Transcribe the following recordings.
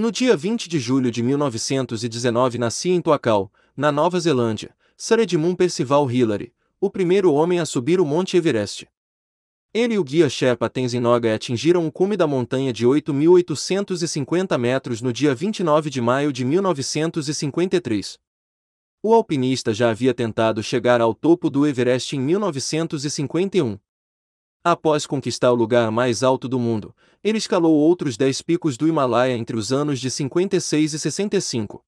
No dia 20 de julho de 1919 nasci em Toakau, na Nova Zelândia, Sir Edmund Percival Hillary, o primeiro homem a subir o Monte Everest. Ele e o guia Sherpa Tenzinoga atingiram o cume da montanha de 8.850 metros no dia 29 de maio de 1953. O alpinista já havia tentado chegar ao topo do Everest em 1951. Após conquistar o lugar mais alto do mundo, ele escalou outros 10 picos do Himalaia entre os anos de 56 e 65.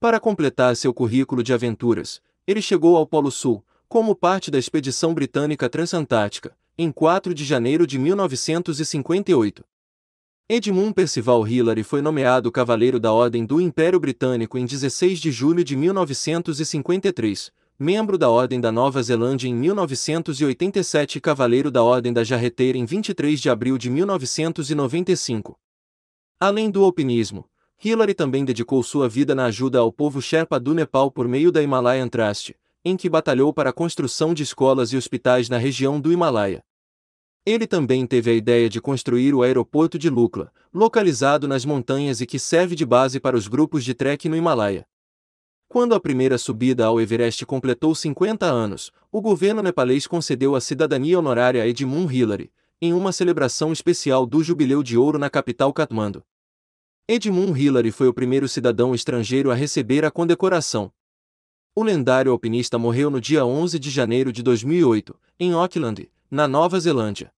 Para completar seu currículo de aventuras, ele chegou ao Polo Sul, como parte da expedição britânica transantártica, em 4 de janeiro de 1958. Edmund Percival Hillary foi nomeado Cavaleiro da Ordem do Império Britânico em 16 de julho de 1953, membro da Ordem da Nova Zelândia em 1987 e Cavaleiro da Ordem da Jarreteira em 23 de abril de 1995. Além do alpinismo, Hillary também dedicou sua vida na ajuda ao povo Sherpa do Nepal por meio da Himalayan Trust, em que batalhou para a construção de escolas e hospitais na região do Himalaia. Ele também teve a ideia de construir o aeroporto de Lukla, localizado nas montanhas e que serve de base para os grupos de trek no Himalaia. Quando a primeira subida ao Everest completou 50 anos, o governo nepalês concedeu a cidadania honorária a Edmund Hillary, em uma celebração especial do Jubileu de Ouro na capital Katmandu. Edmund Hillary foi o primeiro cidadão estrangeiro a receber a condecoração. O lendário alpinista morreu no dia 11 de janeiro de 2008, em Auckland, na Nova Zelândia.